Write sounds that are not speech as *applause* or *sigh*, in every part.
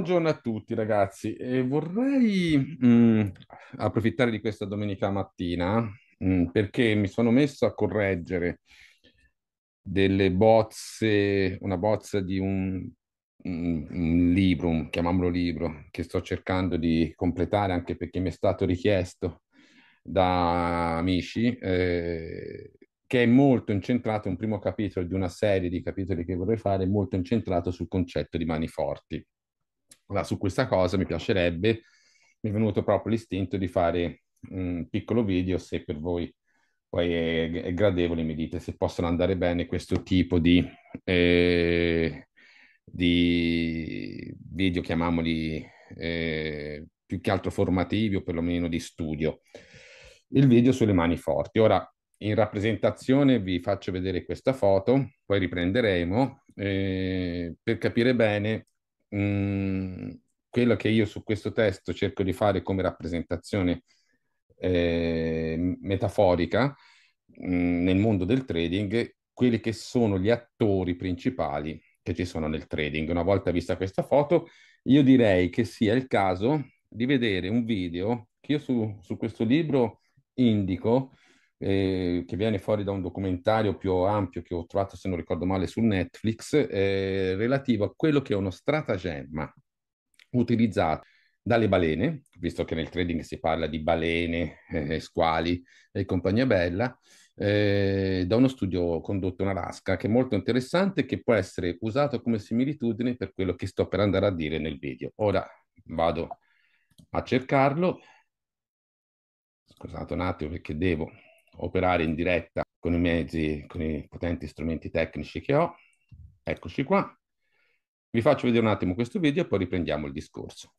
Buongiorno a tutti ragazzi, eh, vorrei mh, mm, approfittare di questa domenica mattina mh, mm, perché mi sono messo a correggere delle bozze, una bozza di un, un, un libro, chiamiamolo libro, che sto cercando di completare anche perché mi è stato richiesto da amici, eh, che è molto incentrato, un primo capitolo di una serie di capitoli che vorrei fare, molto incentrato sul concetto di mani forti. Allora, su questa cosa mi piacerebbe, mi è venuto proprio l'istinto di fare un piccolo video, se per voi poi è, è gradevole, mi dite se possono andare bene questo tipo di, eh, di video, chiamiamoli eh, più che altro formativi o perlomeno di studio. Il video sulle mani forti. Ora, in rappresentazione vi faccio vedere questa foto, poi riprenderemo eh, per capire bene mh, mm, quello che io su questo testo cerco di fare come rappresentazione eh, metaforica mh, mm, nel mondo del trading, quelli che sono gli attori principali che ci sono nel trading. Una volta vista questa foto, io direi che sia il caso di vedere un video che io su, su questo libro indico eh, che viene fuori da un documentario più ampio che ho trovato, se non ricordo male, su Netflix, eh, relativo a quello che è uno stratagemma utilizzato dalle balene, visto che nel trading si parla di balene, eh, squali e compagnia bella, eh, da uno studio condotto in Alaska che è molto interessante e che può essere usato come similitudine per quello che sto per andare a dire nel video. Ora vado a cercarlo. Scusate un attimo perché devo operare in diretta con i mezzi, con i potenti strumenti tecnici che ho. Eccoci qua. Vi faccio vedere un attimo questo video e poi riprendiamo il discorso.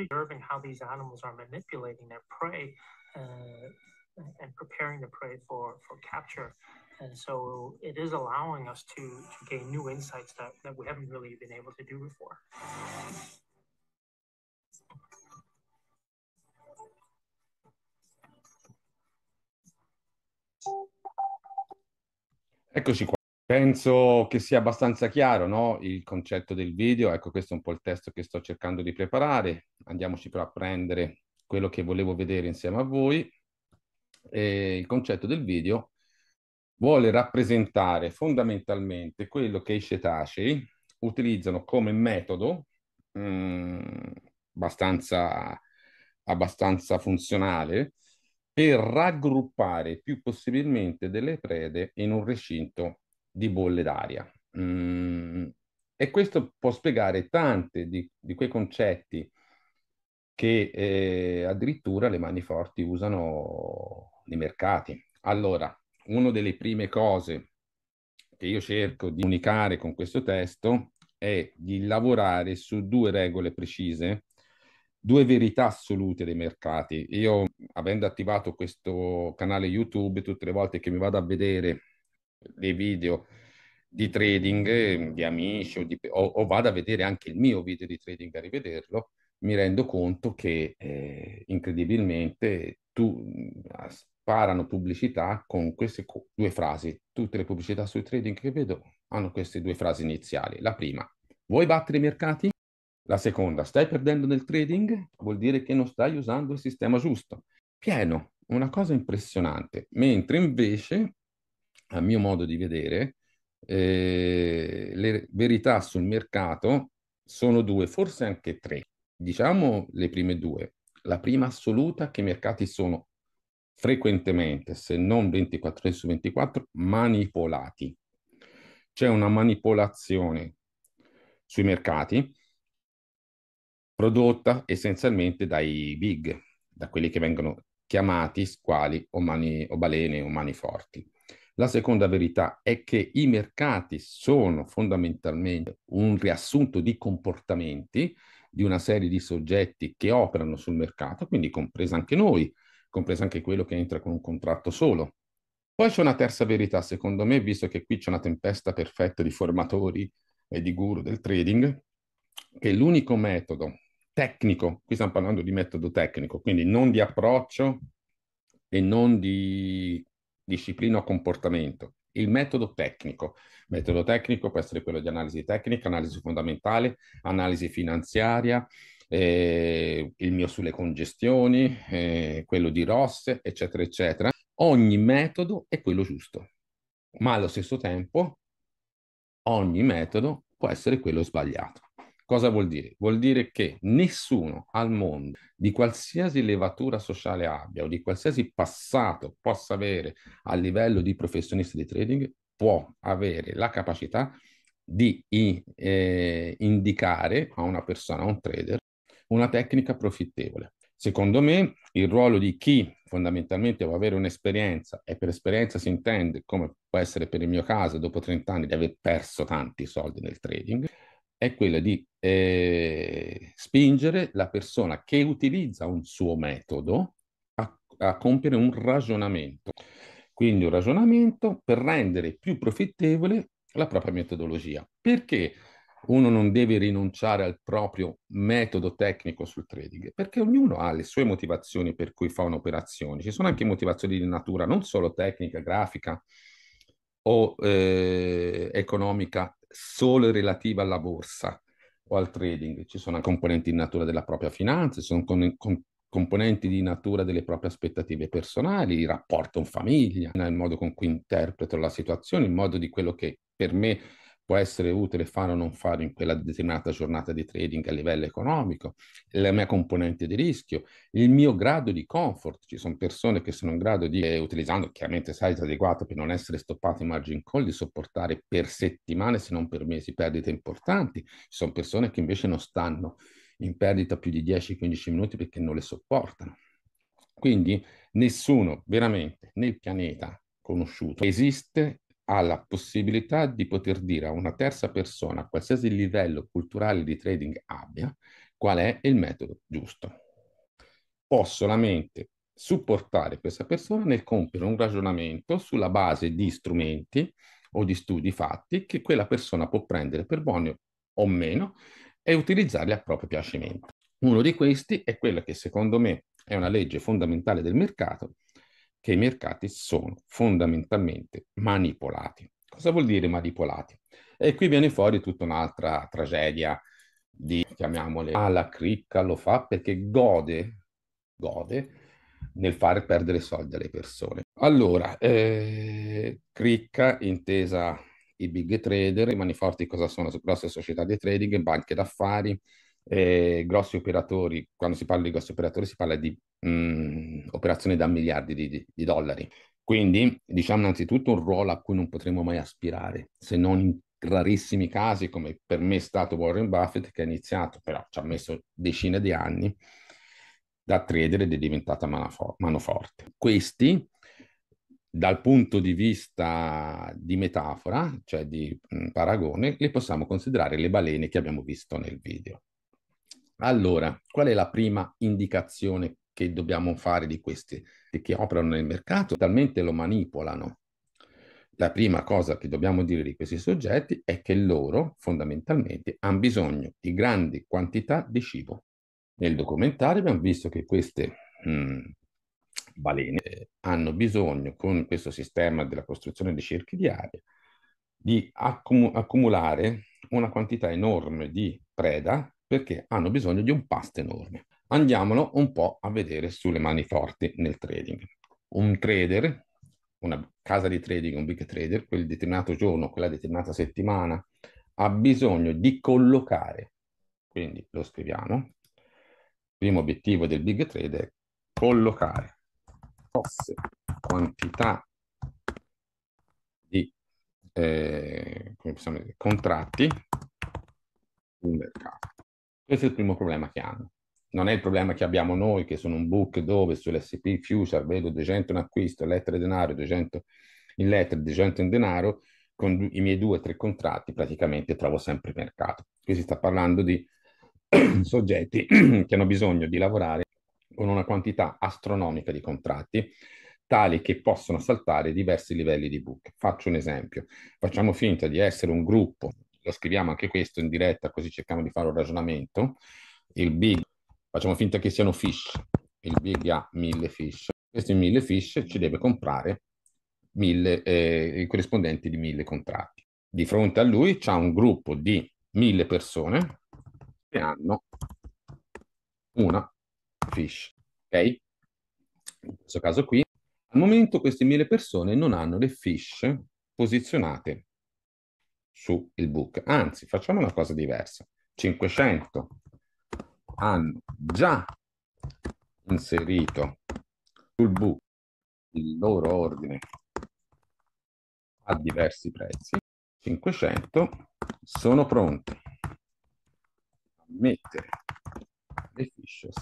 observing how these animals are manipulating their prey uh, and preparing the prey for, for capture. And so it is allowing us to, to gain new insights that, that we haven't really been able to do before. Eccoci qua. Penso che sia abbastanza chiaro no? il concetto del video, ecco questo è un po' il testo che sto cercando di preparare, andiamoci però a prendere quello che volevo vedere insieme a voi. E il concetto del video vuole rappresentare fondamentalmente quello che i cetacei utilizzano come metodo mh, mm, abbastanza, abbastanza funzionale per raggruppare più possibilmente delle prede in un recinto di bolle d'aria. Mm, e questo può spiegare tanti di, di, quei concetti che eh, addirittura le mani forti usano nei mercati. Allora, una delle prime cose che io cerco di comunicare con questo testo è di lavorare su due regole precise, due verità assolute dei mercati. Io, avendo attivato questo canale YouTube, tutte le volte che mi vado a vedere dei video di trading ehm, di amici o, di, o, o, vado a vedere anche il mio video di trading a rivederlo, mi rendo conto che eh, incredibilmente tu mm, sparano pubblicità con queste due frasi. Tutte le pubblicità sui trading che vedo hanno queste due frasi iniziali. La prima, vuoi battere i mercati? La seconda, stai perdendo nel trading? Vuol dire che non stai usando il sistema giusto. Pieno, una cosa impressionante. Mentre invece a mio modo di vedere, eh, le verità sul mercato sono due, forse anche tre. Diciamo le prime due. La prima assoluta è che i mercati sono frequentemente, se non 24 ore su 24, manipolati. C'è una manipolazione sui mercati prodotta essenzialmente dai big, da quelli che vengono chiamati squali o, mani, o balene o mani forti. La seconda verità è che i mercati sono fondamentalmente un riassunto di comportamenti di una serie di soggetti che operano sul mercato, quindi compresa anche noi, compresa anche quello che entra con un contratto solo. Poi c'è una terza verità, secondo me, visto che qui c'è una tempesta perfetta di formatori e di guru del trading, che l'unico metodo tecnico, qui stiamo parlando di metodo tecnico, quindi non di approccio e non di disciplina o comportamento. Il metodo tecnico. metodo tecnico può essere quello di analisi tecnica, analisi fondamentale, analisi finanziaria, eh, il mio sulle congestioni, eh, quello di Ross, eccetera, eccetera. Ogni metodo è quello giusto, ma allo stesso tempo ogni metodo può essere quello sbagliato. Cosa vuol dire? Vuol dire che nessuno al mondo, di qualsiasi levatura sociale abbia o di qualsiasi passato possa avere a livello di professionista di trading, può avere la capacità di eh, indicare a una persona, a un trader, una tecnica profittevole. Secondo me il ruolo di chi fondamentalmente può avere un'esperienza e per esperienza si intende, come può essere per il mio caso, dopo 30 anni di aver perso tanti soldi nel trading, è quella di eh, spingere la persona che utilizza un suo metodo a, a compiere un ragionamento. Quindi un ragionamento per rendere più profittevole la propria metodologia. Perché uno non deve rinunciare al proprio metodo tecnico sul trading? Perché ognuno ha le sue motivazioni per cui fa un'operazione. Ci sono anche motivazioni di natura non solo tecnica, grafica, o eh, economica solo relativa alla borsa o al trading. Ci sono componenti di natura della propria finanza, ci sono con, con, componenti di natura delle proprie aspettative personali, il rapporto in famiglia, il modo con cui interpreto la situazione, il modo di quello che per me può essere utile fare o non fare in quella determinata giornata di trading a livello economico, la mia componente di rischio, il mio grado di comfort. Ci sono persone che sono in grado di, eh, utilizzando chiaramente size adeguato per non essere stoppati in margin call, di sopportare per settimane se non per mesi perdite importanti. Ci sono persone che invece non stanno in perdita più di 10-15 minuti perché non le sopportano. Quindi nessuno veramente nel pianeta conosciuto esiste ha la possibilità di poter dire a una terza persona, a qualsiasi livello culturale di trading abbia, qual è il metodo giusto. Può solamente supportare questa persona nel compiere un ragionamento sulla base di strumenti o di studi fatti che quella persona può prendere per buoni o meno e utilizzarli a proprio piacimento. Uno di questi è quella che secondo me è una legge fondamentale del mercato, che i mercati sono fondamentalmente manipolati. Cosa vuol dire manipolati? E qui viene fuori tutta un'altra tragedia di, chiamiamole, alla ah, cricca lo fa perché gode, gode nel fare perdere soldi alle persone. Allora, eh, cricca intesa i big trader, i maniforti cosa sono? Sono grosse società di trading, banche d'affari, eh, grossi operatori, quando si parla di grossi operatori si parla di mh, mm, operazioni da miliardi di, di, di dollari. Quindi diciamo innanzitutto un ruolo a cui non potremo mai aspirare, se non in rarissimi casi come per me è stato Warren Buffett che ha iniziato, però ci ha messo decine di anni da trader ed è diventata manafo- manoforte. Questi, dal punto di vista di metafora, cioè di mh, mm, paragone, li possiamo considerare le balene che abbiamo visto nel video. Allora, qual è la prima indicazione che dobbiamo fare di questi che operano nel mercato? Talmente lo manipolano. La prima cosa che dobbiamo dire di questi soggetti è che loro fondamentalmente hanno bisogno di grandi quantità di cibo. Nel documentario abbiamo visto che queste mh, mm, balene eh, hanno bisogno, con questo sistema della costruzione dei cerchi di aria, di accum- accumulare una quantità enorme di preda perché hanno bisogno di un pasto enorme. Andiamolo un po' a vedere sulle mani forti nel trading. Un trader, una casa di trading, un big trader, quel determinato giorno, quella determinata settimana, ha bisogno di collocare, quindi lo scriviamo, primo obiettivo del big trader collocare grosse quantità di eh, dire, contratti sul mercato. Questo è il primo problema che hanno. Non è il problema che abbiamo noi, che sono un book dove sull'SP Future vedo 200 in acquisto, lettere denaro, 200 in lettere, 200 in denaro, con i miei due o tre contratti praticamente trovo sempre il mercato. Qui si sta parlando di *clears throat* soggetti *clears throat* che hanno bisogno di lavorare con una quantità astronomica di contratti tali che possono saltare diversi livelli di book. Faccio un esempio. Facciamo finta di essere un gruppo lo scriviamo anche questo in diretta, così cerchiamo di fare un ragionamento. Il big, facciamo finta che siano fish, il big ha mille fish, questi mille fish ci deve comprare mille, eh, i corrispondenti di mille contratti. Di fronte a lui c'è un gruppo di mille persone che hanno una fish, ok? In questo caso qui, al momento queste mille persone non hanno le fish posizionate sul book. Anzi, facciamo una cosa diversa. 500 hanno già inserito sul book il loro ordine a diversi prezzi. 500 sono pronti a mettere le fishes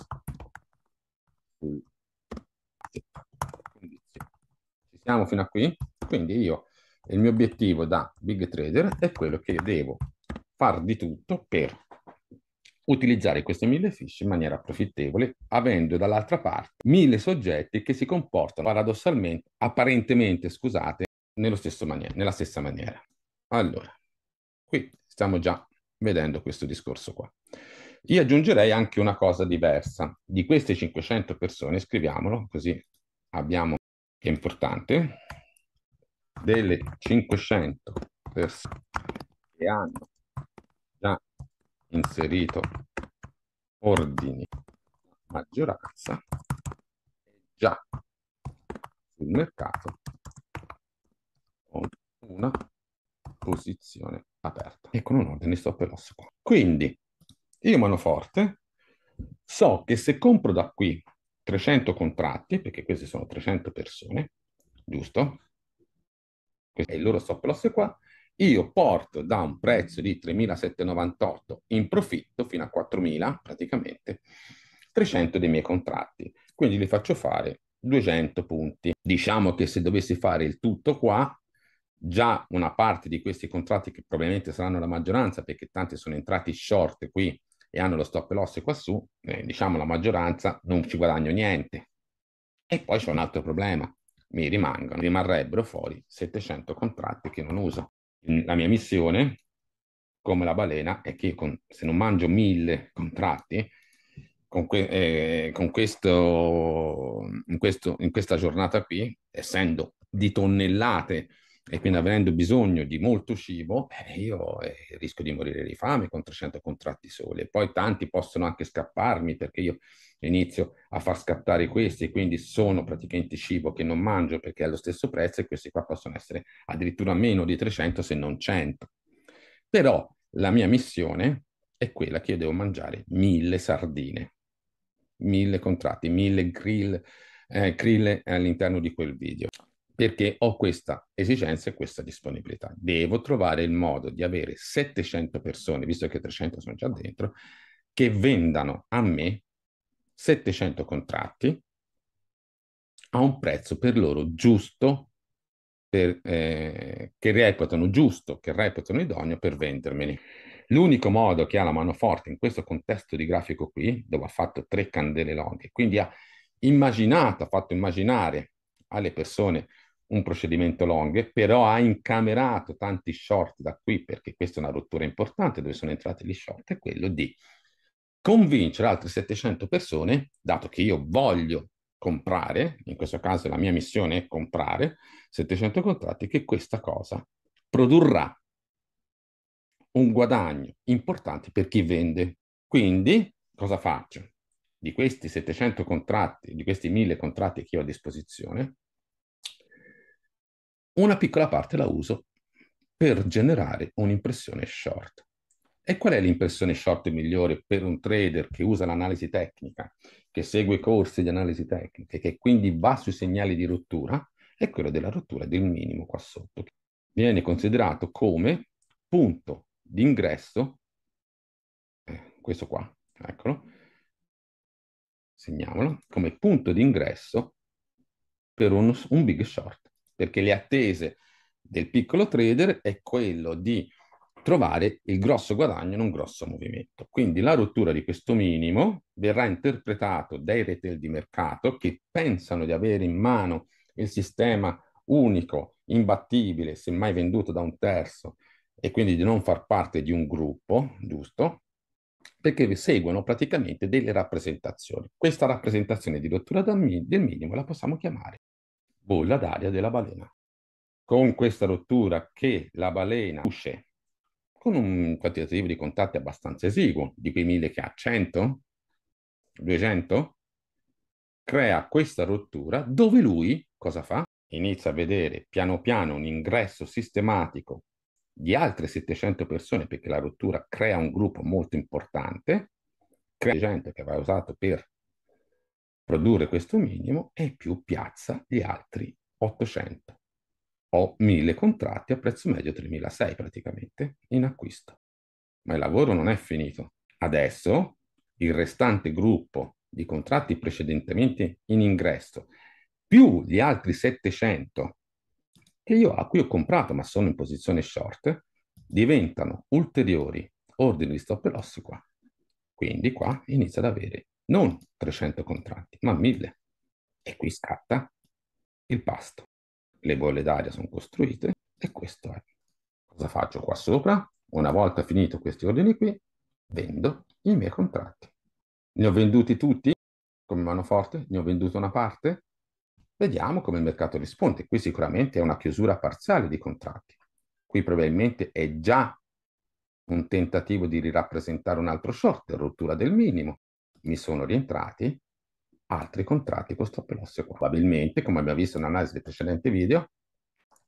sul Ci siamo fino a qui? Quindi io il mio obiettivo da big trader è quello che devo far di tutto per utilizzare queste mille fish in maniera profittevole, avendo dall'altra parte mille soggetti che si comportano paradossalmente, apparentemente, scusate, maniera, nella stessa maniera. Allora, qui stiamo già vedendo questo discorso qua. Io aggiungerei anche una cosa diversa. Di queste 500 persone, scriviamolo, così abbiamo, che è importante, delle 500 persone che hanno già inserito ordini maggioranza già sul mercato con una posizione aperta e con un ordine stop loss qua. Quindi io Manoforte so che se compro da qui 300 contratti, perché queste sono 300 persone, giusto? questo è il loro stop loss qua, io porto da un prezzo di 3.798 in profitto fino a 4.000 praticamente 300 dei miei contratti, quindi li faccio fare 200 punti. Diciamo che se dovessi fare il tutto qua, già una parte di questi contratti che probabilmente saranno la maggioranza perché tanti sono entrati short qui e hanno lo stop loss quassù, eh, diciamo la maggioranza non ci guadagno niente. E poi c'è un altro problema, mi rimangono, rimarrebbero fuori 700 contratti che non uso. La mia missione, come la balena, è che con, se non mangio 1000 contratti, con, que, eh, con questo, in, questo, in questa giornata qui, essendo di tonnellate e quindi avendo bisogno di molto cibo, eh, io eh, rischio di morire di fame con 300 contratti soli. E poi tanti possono anche scapparmi perché io inizio a far scattare questi, quindi sono praticamente cibo che non mangio perché è allo stesso prezzo e questi qua possono essere addirittura meno di 300 se non 100. Però la mia missione è quella che io devo mangiare mille sardine, mille contratti, mille grill, eh, grill all'interno di quel video perché ho questa esigenza e questa disponibilità. Devo trovare il modo di avere 700 persone, visto che 300 sono già dentro, che vendano a me 700 contratti a un prezzo per loro giusto, per, eh, che reputano giusto, che reputano idoneo per vendermeli. L'unico modo che ha la mano forte in questo contesto di grafico qui, dove ha fatto tre candele longhe, quindi ha immaginato, ha fatto immaginare alle persone un procedimento longhe, però ha incamerato tanti short da qui, perché questa è una rottura importante dove sono entrati gli short, è quello di convincere altre 700 persone, dato che io voglio comprare, in questo caso la mia missione è comprare 700 contratti, che questa cosa produrrà un guadagno importante per chi vende. Quindi cosa faccio? Di questi 700 contratti, di questi 1000 contratti che ho a disposizione, una piccola parte la uso per generare un'impressione short. E qual è l'impressione short migliore per un trader che usa l'analisi tecnica, che segue corsi di analisi tecnica, e che quindi va sui segnali di rottura? È quello della rottura del minimo qua sotto. Viene considerato come punto di ingresso, eh, questo qua, eccolo, segniamolo, come punto di ingresso per uno, un big short, perché le attese del piccolo trader è quello di trovare il grosso guadagno in un grosso movimento. Quindi la rottura di questo minimo verrà interpretato dai retail di mercato che pensano di avere in mano il sistema unico, imbattibile, semmai venduto da un terzo, e quindi di non far parte di un gruppo, giusto? Perché seguono praticamente delle rappresentazioni. Questa rappresentazione di rottura del minimo la possiamo chiamare bolla d'aria della balena. Con questa rottura che la balena usce con un quantitativo di contatti abbastanza esiguo, di quei 1000 che ha 100, 200, crea questa rottura dove lui cosa fa? Inizia a vedere piano piano un ingresso sistematico di altre 700 persone perché la rottura crea un gruppo molto importante, crea gente che va usato per produrre questo minimo e più piazza gli altri 800 ho 1000 contratti a prezzo medio 3600 praticamente in acquisto. Ma il lavoro non è finito. Adesso il restante gruppo di contratti precedentemente in ingresso più gli altri 700 che io, a cui ho comprato ma sono in posizione short, diventano ulteriori ordini di stop loss qua. Quindi qua inizia ad avere non 300 contratti, ma 1000. E qui scatta il pasto le bolle d'aria sono costruite e questo è. Cosa faccio qua sopra? Una volta finito questi ordini qui, vendo i miei contratti. Ne ho venduti tutti come manoforte? Ne ho venduto una parte? Vediamo come il mercato risponde. Qui sicuramente è una chiusura parziale di contratti. Qui probabilmente è già un tentativo di rirappresentare un altro short, rottura del minimo. Mi sono rientrati altri contratti con stop loss qua. Probabilmente, come abbiamo visto in analisi del precedente video,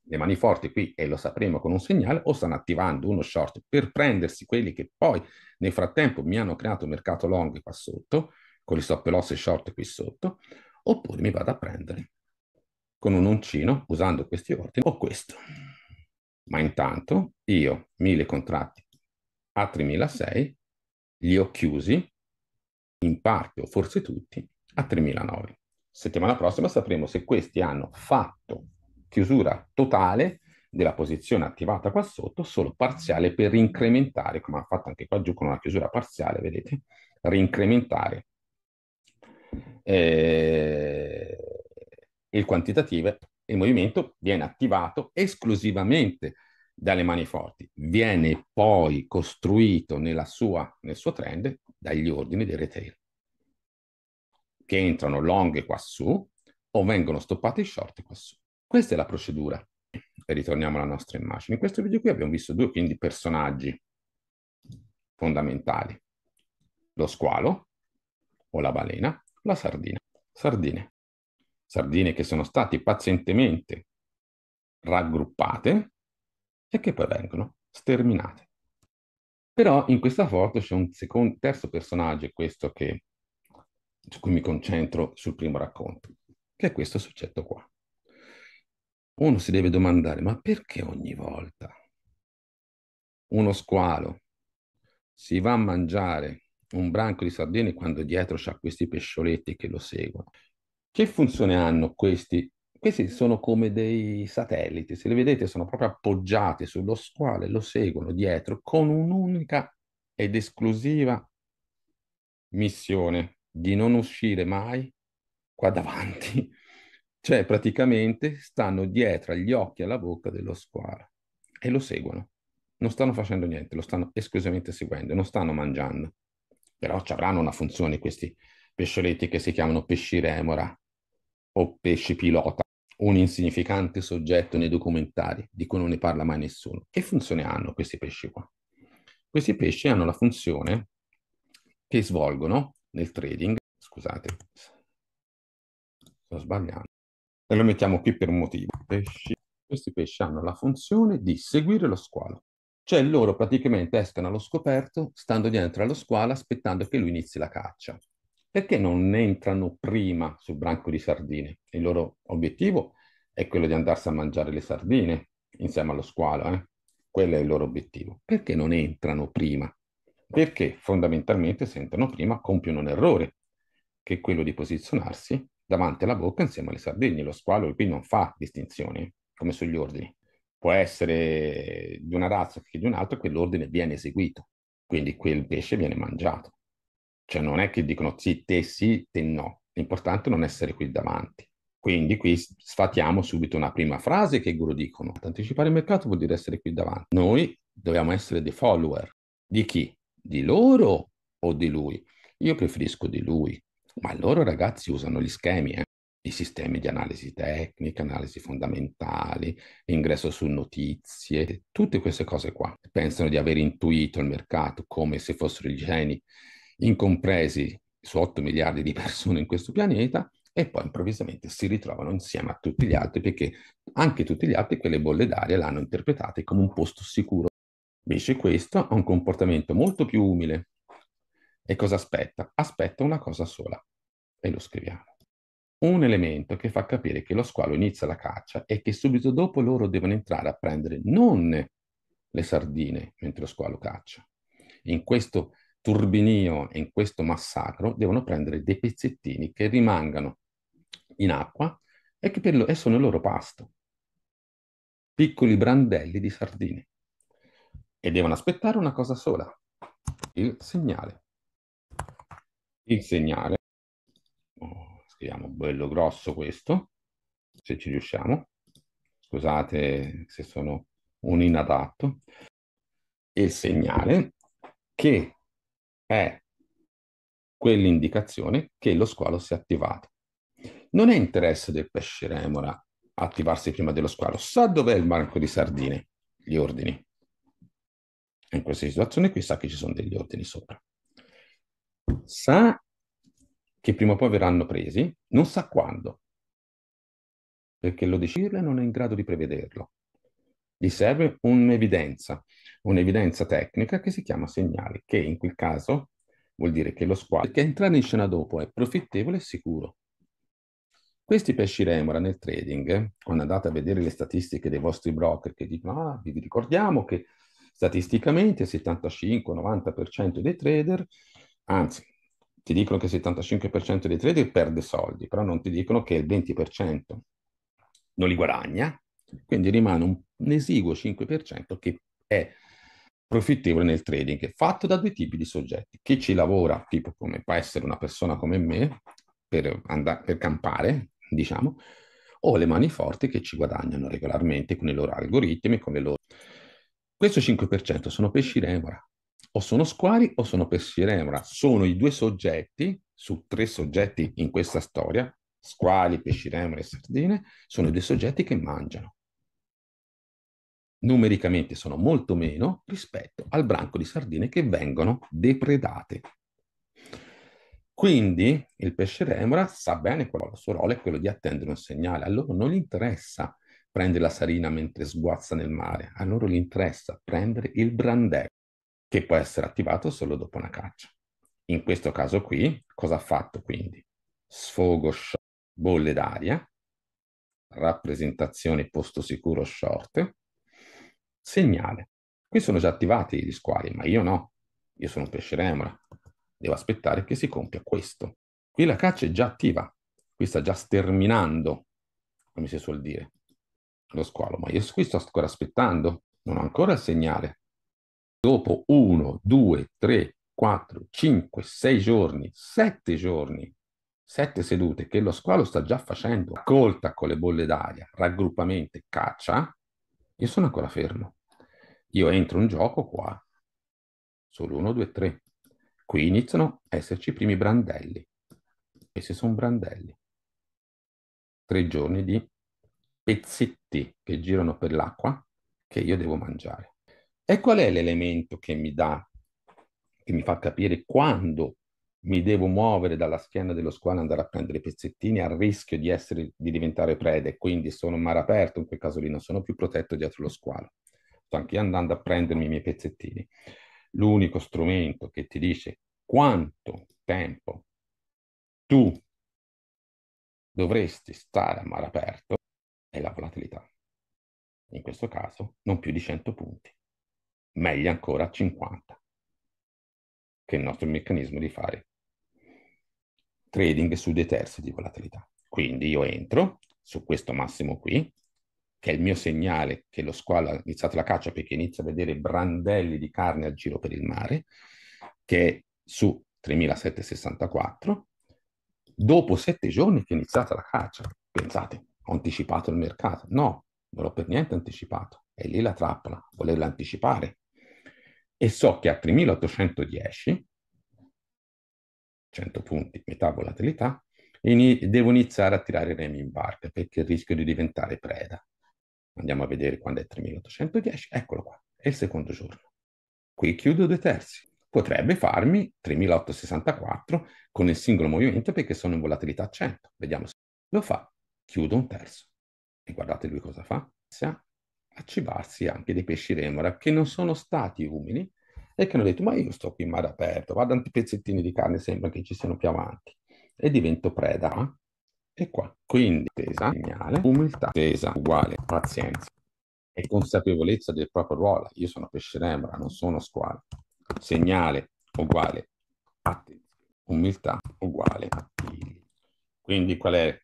le mani forti qui, e lo sapremo con un segnale, o stanno attivando uno short per prendersi quelli che poi nel frattempo mi hanno creato un mercato long qua sotto, con gli stop loss e short qui sotto, oppure mi vado a prendere con un uncino, usando questi ordini, o questo. Ma intanto io 1000 contratti a 3006 li ho chiusi, in parte o forse tutti, a 3.009. Settimana prossima sapremo se questi hanno fatto chiusura totale della posizione attivata qua sotto, solo parziale per incrementare, come ha fatto anche qua giù con una chiusura parziale, vedete, rincrementare eh, il quantitativo. Il movimento viene attivato esclusivamente dalle mani forti, viene poi costruito sua, nel suo trend dagli ordini dei retail che entrano long quassù o vengono stoppate short quassù. Questa è la procedura. E ritorniamo alla nostra immagine. In questo video qui abbiamo visto due quindi personaggi fondamentali. Lo squalo o la balena, la sardina. Sardine. Sardine che sono state pazientemente raggruppate e che poi vengono sterminate. Però in questa foto c'è un secondo, terzo personaggio, questo che su cui mi concentro sul primo racconto, che è questo soggetto qua. Uno si deve domandare, ma perché ogni volta uno squalo si va a mangiare un branco di sardine quando dietro c'ha questi pescioletti che lo seguono? Che funzione hanno questi? Questi sono come dei satelliti, se li vedete sono proprio appoggiati sullo squalo e lo seguono dietro con un'unica ed esclusiva missione, di non uscire mai qua davanti. *laughs* Cioè praticamente stanno dietro agli occhi e alla bocca dello squalo e lo seguono. Non stanno facendo niente, lo stanno esclusivamente seguendo, non stanno mangiando. Però ci avranno una funzione questi pescioletti che si chiamano pesci remora o pesci pilota, un insignificante soggetto nei documentari di cui non ne parla mai nessuno. Che funzione hanno questi pesci qua? Questi pesci hanno la funzione che svolgono nel trading, scusate, sto sbagliando, e lo mettiamo qui per un motivo. Pesci. Questi pesci hanno la funzione di seguire lo squalo, cioè loro praticamente escono allo scoperto, stando dentro allo squalo, aspettando che lui inizi la caccia. Perché non entrano prima sul branco di sardine? Il loro obiettivo è quello di andarsi a mangiare le sardine insieme allo squalo, eh? quello è il loro obiettivo. Perché non entrano prima? perché fondamentalmente sentono prima, compiono un errore, che è quello di posizionarsi davanti alla bocca insieme alle sardegne. Lo squalo qui non fa distinzioni, come sugli ordini. Può essere di una razza che di un'altra, quell'ordine viene eseguito, quindi quel pesce viene mangiato. Cioè non è che dicono sì, te sì, te no. L'importante è non essere qui davanti. Quindi qui sfatiamo subito una prima frase che i guru dicono. Anticipare il mercato vuol dire essere qui davanti. Noi dobbiamo essere dei follower. Di chi? di loro o di lui? Io preferisco di lui, ma loro ragazzi usano gli schemi, eh? i sistemi di analisi tecnica, analisi fondamentali, ingresso su notizie, tutte queste cose qua. Pensano di aver intuito il mercato come se fossero i geni incompresi su 8 miliardi di persone in questo pianeta e poi improvvisamente si ritrovano insieme a tutti gli altri perché anche tutti gli altri quelle bolle d'aria l'hanno interpretate come un posto sicuro Invece questo ha un comportamento molto più umile. E cosa aspetta? Aspetta una cosa sola. E lo scriviamo. Un elemento che fa capire che lo squalo inizia la caccia e che subito dopo loro devono entrare a prendere non le sardine mentre lo squalo caccia. In questo turbinio, in questo massacro, devono prendere dei pezzettini che rimangano in acqua e che per lo- e sono il loro pasto. Piccoli brandelli di sardine e devono aspettare una cosa sola, il segnale. Il segnale, oh, scriviamo bello grosso questo, se ci riusciamo, scusate se sono un inadatto, il segnale che è quell'indicazione che lo squalo si è attivato. Non è interesse del pesce remora attivarsi prima dello squalo, sa dov'è il banco di sardine, gli ordini in questa situazione qui sa che ci sono degli ordini sopra. Sa che prima o poi verranno presi, non sa quando, perché lo decide non è in grado di prevederlo. Gli serve un'evidenza, un'evidenza tecnica che si chiama segnale, che in quel caso vuol dire che lo squalo che entra in scena dopo è profittevole e sicuro. Questi pesci remora nel trading, quando andate a vedere le statistiche dei vostri broker che dicono, ah, vi ricordiamo che Statisticamente il 75-90% dei trader, anzi ti dicono che il 75% dei trader perde soldi, però non ti dicono che il 20% non li guadagna, quindi rimane un, un esiguo 5% che è profittevole nel trading, fatto da due tipi di soggetti. Chi ci lavora, tipo come può essere una persona come me, per, andare, per campare, diciamo, o le mani forti che ci guadagnano regolarmente con i loro algoritmi, con le loro questo 5% sono pesci remora, o sono squali o sono pesci remora. Sono i due soggetti, su tre soggetti in questa storia, squali, pesci remora e sardine, sono i due soggetti che mangiano. Numericamente sono molto meno rispetto al branco di sardine che vengono depredate. Quindi il pesce remora sa bene qual è il suo ruolo, è quello di attendere un segnale. A loro non gli interessa prende la sarina mentre sguazza nel mare. A loro gli interessa prendere il brandello, che può essere attivato solo dopo una caccia. In questo caso qui, cosa ha fatto quindi? Sfogo short, bolle d'aria, rappresentazione posto sicuro short, segnale. Qui sono già attivati gli squali, ma io no. Io sono un pesce remora. Devo aspettare che si compia questo. Qui la caccia è già attiva, qui sta già sterminando, come si suol dire, lo squalo, ma io qui sto ancora aspettando, non ho ancora il segnale. Dopo 1, 2, 3, 4, 5, 6 giorni, 7 giorni, 7 sedute che lo squalo sta già facendo, colta con le bolle d'aria, raggruppamento caccia, io sono ancora fermo. Io entro in gioco qua, solo 1, 2, 3. Qui iniziano a esserci i primi brandelli. Questi sono brandelli. Tre giorni di pezzetti che girano per l'acqua che io devo mangiare. E qual è l'elemento che mi dà, che mi fa capire quando mi devo muovere dalla schiena dello squalo e andare a prendere i pezzettini a rischio di, essere, di diventare prede, quindi sono mare aperto, in quel caso lì non sono più protetto dietro lo squalo. Sto anche andando a prendermi i miei pezzettini. L'unico strumento che ti dice quanto tempo tu dovresti stare a mare aperto è la volatilità. In questo caso non più di 100 punti, meglio ancora 50, che è il nostro meccanismo di fare trading su due terzi di volatilità. Quindi io entro su questo massimo qui, che è il mio segnale che lo squalo ha iniziato la caccia perché inizia a vedere brandelli di carne al giro per il mare, che è su 3764, dopo sette giorni che è iniziata la caccia, pensate ho anticipato il mercato. No, non l'ho per niente anticipato. È lì la trappola, volerla anticipare. E so che a 3.810, 100 punti, metà volatilità, devo iniziare a tirare i remi in barca perché rischio di diventare preda. Andiamo a vedere quando è 3.810, eccolo qua, è il secondo giorno. Qui chiudo due terzi. Potrebbe farmi 3.864 con il singolo movimento perché sono in volatilità 100. Vediamo se lo fa chiudo un terzo. E guardate lui cosa fa? Inizia a cibarsi anche dei pesci remora che non sono stati umili e che hanno detto ma io sto qui in mare aperto, vado tanti pezzettini di carne, sembra che ci siano più avanti. E divento preda. Ah? E qua. Quindi tesa, segnale, umiltà, tesa uguale, pazienza e consapevolezza del proprio ruolo. Io sono pesce remora, non sono squalo. Segnale uguale, attenzione, umiltà uguale. attivi. Quindi qual è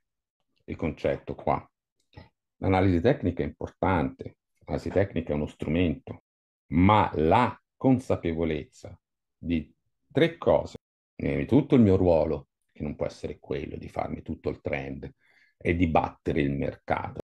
il concetto qua. L'analisi tecnica è importante, l'analisi tecnica è uno strumento, ma la consapevolezza di tre cose, di tutto il mio ruolo, che non può essere quello di farmi tutto il trend e di battere il mercato.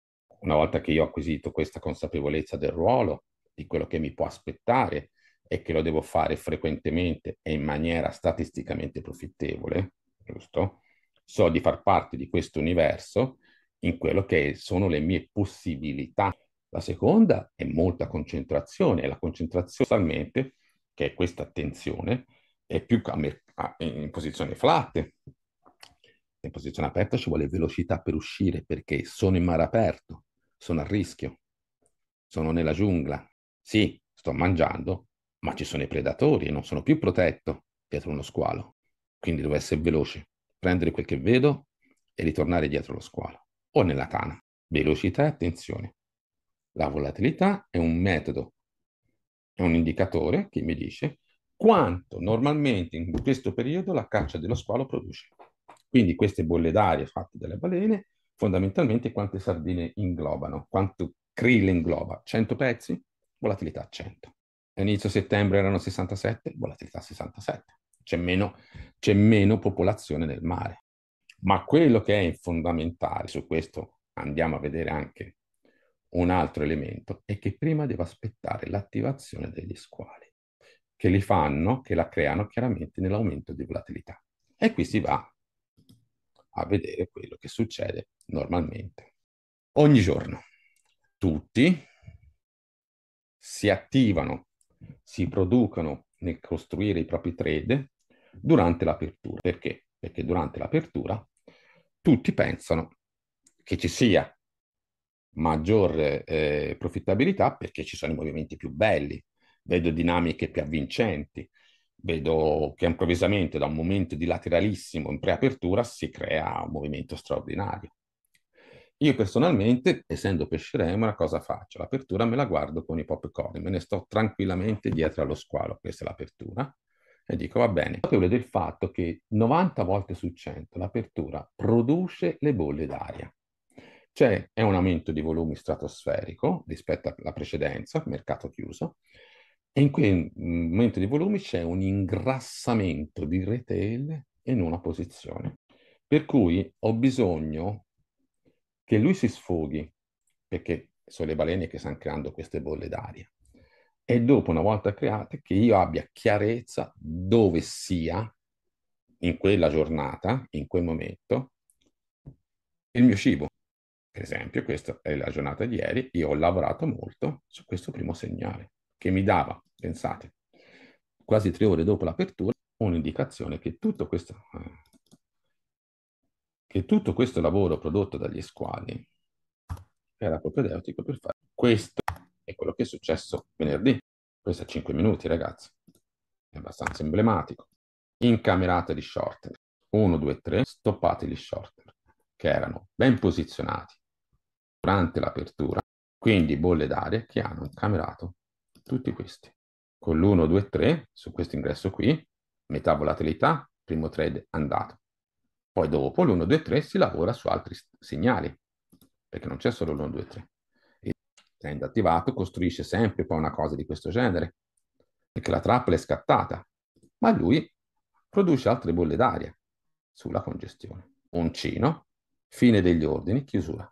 Una volta che io ho acquisito questa consapevolezza del ruolo, di quello che mi può aspettare e che lo devo fare frequentemente e in maniera statisticamente profittevole, giusto? so di far parte di questo universo in quello che sono le mie possibilità. La seconda è molta concentrazione la concentrazione talmente che è questa attenzione è più in posizione flat. In posizione aperta ci vuole velocità per uscire perché sono in mare aperto, sono a rischio, sono nella giungla. Sì, sto mangiando, ma ci sono i predatori e non sono più protetto dietro uno squalo, quindi devo essere veloce prendere quel che vedo e ritornare dietro lo squalo o nella tana. Velocità e attenzione. La volatilità è un metodo, è un indicatore che mi dice quanto normalmente in questo periodo la caccia dello squalo produce. Quindi queste bolle d'aria fatte dalle balene, fondamentalmente quante sardine inglobano, quanto krill ingloba, 100 pezzi, volatilità 100. Inizio settembre erano 67, volatilità 67 c'è meno, c'è meno popolazione nel mare. Ma quello che è fondamentale, su questo andiamo a vedere anche un altro elemento, è che prima devo aspettare l'attivazione degli squali, che li fanno, che la creano chiaramente nell'aumento di volatilità. E qui si va a vedere quello che succede normalmente. Ogni giorno tutti si attivano, si producono nel costruire i propri trade durante l'apertura. Perché? Perché durante l'apertura tutti pensano che ci sia maggior eh, profittabilità perché ci sono i movimenti più belli, vedo dinamiche più avvincenti, vedo che improvvisamente da un momento di lateralissimo in preapertura si crea un movimento straordinario. Io personalmente, essendo pesce remora, cosa faccio? L'apertura me la guardo con i popcorn, me ne sto tranquillamente dietro allo squalo, questa è l'apertura, e dico va bene, consapevole del fatto che 90 volte su 100 l'apertura produce le bolle d'aria. Cioè è un aumento di volume stratosferico rispetto alla precedenza, mercato chiuso, e in quel momento di volumi c'è un ingrassamento di retail in una posizione. Per cui ho bisogno che lui si sfoghi, perché sono le balene che stanno creando queste bolle d'aria. E dopo, una volta create, che io abbia chiarezza dove sia in quella giornata, in quel momento, il mio cibo. Per esempio, questa è la giornata di ieri, io ho lavorato molto su questo primo segnale, che mi dava, pensate, quasi tre ore dopo l'apertura, un'indicazione che tutto questo eh, che tutto questo lavoro prodotto dagli squali era propedeutico per fare questo. È quello che è successo venerdì. Questo a 5 minuti, ragazzi. È abbastanza emblematico. Incamerate gli shorter. 1, 2, 3. Stoppate gli shorter, che erano ben posizionati durante l'apertura. Quindi bolle d'aria che hanno incamerato tutti questi. Con l'1, 2, 3, su questo ingresso qui, metà volatilità, primo trade andato. Poi dopo l'1, 2, 3 si lavora su altri segnali, perché non c'è solo l'1, 2, 3. Il trend attivato costruisce sempre poi una cosa di questo genere, perché la trappola è scattata, ma lui produce altre bolle d'aria sulla congestione. Uncino, fine degli ordini, chiusura.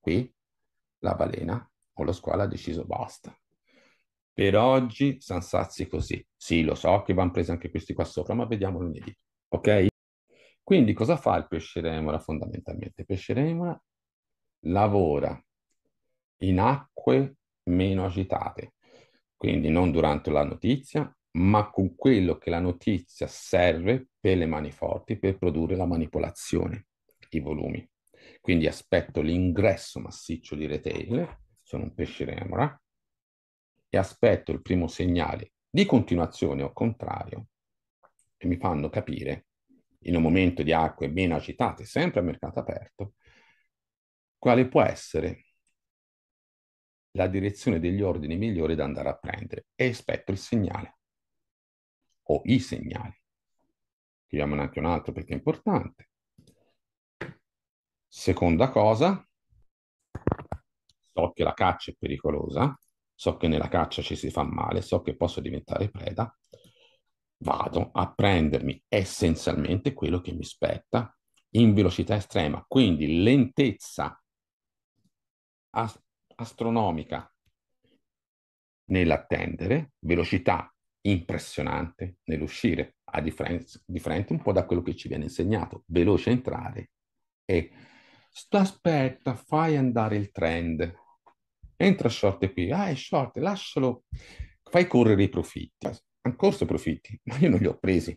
Qui la balena o lo squalo ha deciso basta. Per oggi Sansazzi così. Sì, lo so che vanno presi anche questi qua sopra, ma vediamo lunedì. Ok? Quindi cosa fa il pesce remora fondamentalmente? Il pesce remora lavora in acque meno agitate, quindi non durante la notizia, ma con quello che la notizia serve per le mani forti per produrre la manipolazione, i volumi. Quindi aspetto l'ingresso massiccio di retail, sono un pesce remora, e aspetto il primo segnale di continuazione o contrario, che mi fanno capire in un momento di acque meno agitate, sempre a mercato aperto, quale può essere la direzione degli ordini migliori da andare a prendere e aspetto il segnale o i segnali. Scriviamone anche un altro perché è importante. Seconda cosa, so che la caccia è pericolosa, so che nella caccia ci si fa male, so che posso diventare preda, vado a prendermi essenzialmente quello che mi spetta in velocità estrema, quindi lentezza ast- astronomica nell'attendere, velocità impressionante nell'uscire, a differenza, differente un po' da quello che ci viene insegnato, veloce entrare e aspetta, fai andare il trend, entra short qui, ah è short, lascialo, fai correre i profitti hanno corso profitti, ma io non li ho presi.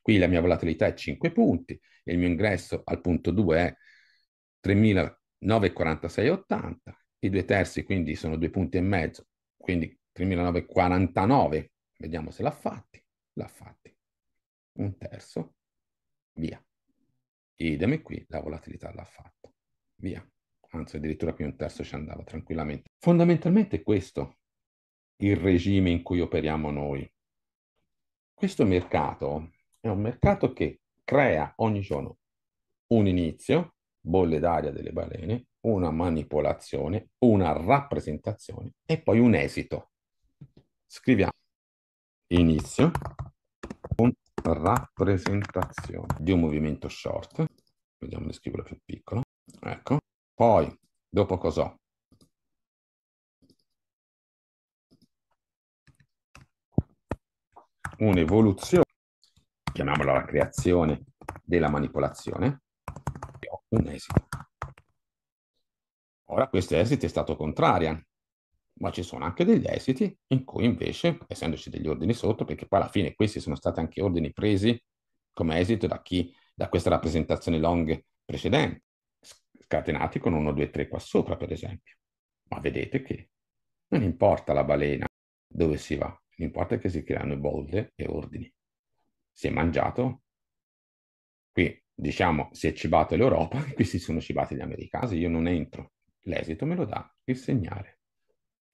Qui la mia volatilità è 5 punti e il mio ingresso al punto 2 è 3.946,80, i due terzi quindi sono due punti e mezzo, quindi 3.949, vediamo se l'ha fatti, l'ha fatti. Un terzo, via. Idem qui, la volatilità l'ha fatto, via. Anzi, addirittura qui un terzo ci andava tranquillamente. Fondamentalmente questo il regime in cui operiamo noi. Questo mercato è un mercato che crea ogni giorno un inizio, bolle d'aria delle balene, una manipolazione, una rappresentazione e poi un esito. Scriviamo inizio con rappresentazione di un movimento short. Vediamo di scriverlo più piccolo. Ecco. Poi, dopo cos'ho? un'evoluzione, chiamiamola la creazione della manipolazione, e ho un esito. Ora questo esito è stato contrarian, ma ci sono anche degli esiti in cui invece, essendoci degli ordini sotto, perché poi alla fine questi sono stati anche ordini presi come esito da chi, da questa rappresentazione long precedente, scatenati con 1, 2, 3 qua sopra per esempio. Ma vedete che non importa la balena dove si va, l'importo è che si creano bolle e ordini. Si è mangiato, qui diciamo si è cibato l'Europa, *laughs* qui si sono cibati gli americani, io non entro, l'esito me lo dà il segnale.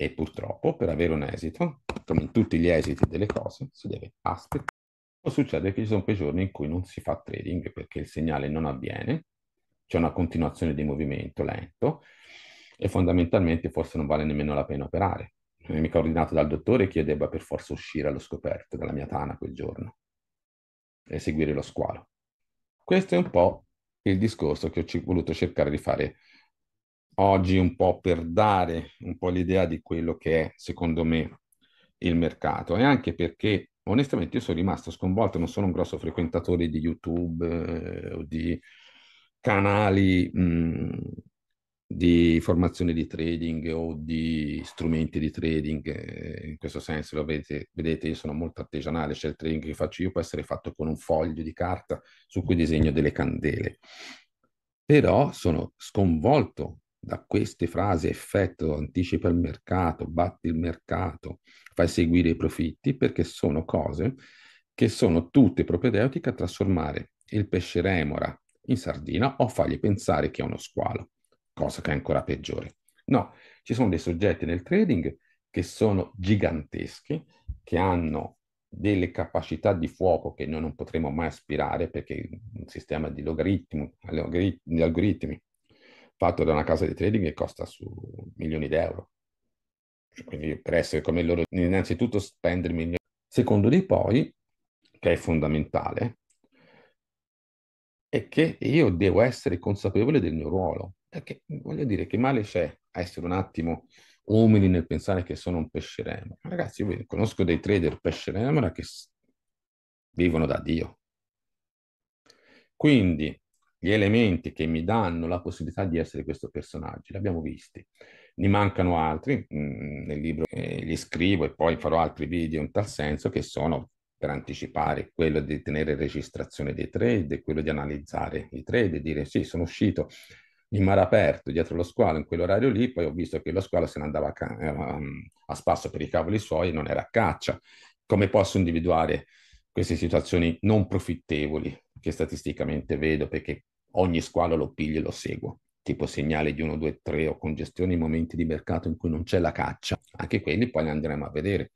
E purtroppo per avere un esito, come in tutti gli esiti delle cose, si deve aspettare. O succede che ci sono quei giorni in cui non si fa trading perché il segnale non avviene, c'è una continuazione di movimento lento e fondamentalmente forse non vale nemmeno la pena operare. Eh, mica ordinato dal dottore che io debba per forza uscire allo scoperto dalla mia tana quel giorno e seguire lo squalo. Questo è un po' il discorso che ho voluto cercare di fare oggi, un po' per dare un po' l'idea di quello che è, secondo me, il mercato e anche perché onestamente io sono rimasto sconvolto, non sono un grosso frequentatore di YouTube eh, o di canali mh, mm, di formazione di trading o di strumenti di trading. Eh, in questo senso, lo vedete, vedete, io sono molto artigianale, cioè il trading che faccio io può essere fatto con un foglio di carta su cui disegno delle candele. Però sono sconvolto da queste frasi, effetto, anticipa il mercato, batti il mercato, fai seguire i profitti, perché sono cose che sono tutte propedeutiche a trasformare il pesce remora in sardina o fargli pensare che è uno squalo cosa che è ancora peggiore. No, ci sono dei soggetti nel trading che sono giganteschi, che hanno delle capacità di fuoco che noi non potremo mai aspirare perché un sistema di logaritmi, di algoritmi fatto da una casa di trading che costa su milioni di euro. Quindi per essere come loro, innanzitutto spendere milioni. Secondo di poi, che è fondamentale, è che io devo essere consapevole del mio ruolo. Perché voglio dire che male c'è a essere un attimo umili nel pensare che sono un pesce remora. Ragazzi, io conosco dei trader pesce remora che vivono da Dio. Quindi gli elementi che mi danno la possibilità di essere questo personaggio, li abbiamo visti. Ne mancano altri, mh, mm, nel libro eh, li scrivo e poi farò altri video in tal senso che sono per anticipare quello di tenere registrazione dei trade, quello di analizzare i trade, dire sì, sono uscito in mare aperto dietro lo squalo in quell'orario lì, poi ho visto che lo squalo se ne andava a, ca- mm, a spasso per i cavoli suoi e non era a caccia. Come posso individuare queste situazioni non profittevoli che statisticamente vedo perché ogni squalo lo piglio e lo seguo? tipo segnale di 1, 2, 3 o congestione in momenti di mercato in cui non c'è la caccia, anche quelli poi li andremo a vedere.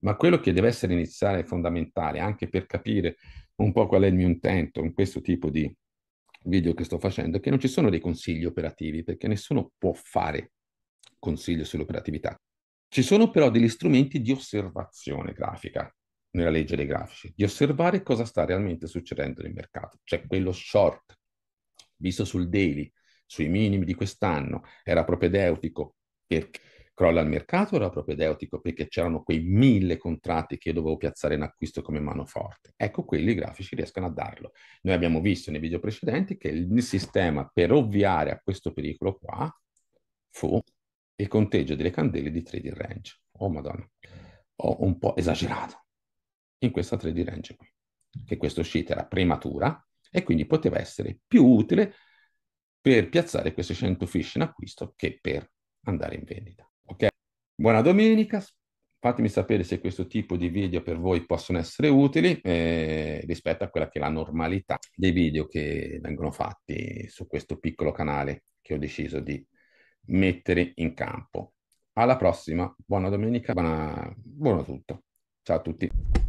Ma quello che deve essere iniziale e fondamentale anche per capire un po' qual è il mio intento in questo tipo di video che sto facendo, che non ci sono dei consigli operativi, perché nessuno può fare consiglio sull'operatività. Ci sono però degli strumenti di osservazione grafica nella legge dei grafici, di osservare cosa sta realmente succedendo nel mercato. C'è quello short, visto sul daily, sui minimi di quest'anno, era propedeutico perché crolla il mercato era propedeutico perché c'erano quei mille contratti che io dovevo piazzare in acquisto come mano forte. Ecco, quelli i grafici riescono a darlo. Noi abbiamo visto nei video precedenti che il sistema per ovviare a questo pericolo qua fu il conteggio delle candele di 3D range. Oh madonna, ho un po' esagerato in questa 3D range qui, che questa uscita era prematura e quindi poteva essere più utile per piazzare queste 100 fish in acquisto che per andare in vendita. Ok, buona domenica, fatemi sapere se questo tipo di video per voi possono essere utili eh, rispetto a quella che è la normalità dei video che vengono fatti su questo piccolo canale che ho deciso di mettere in campo. Alla prossima, buona domenica, buona, buono tutto. Ciao a tutti.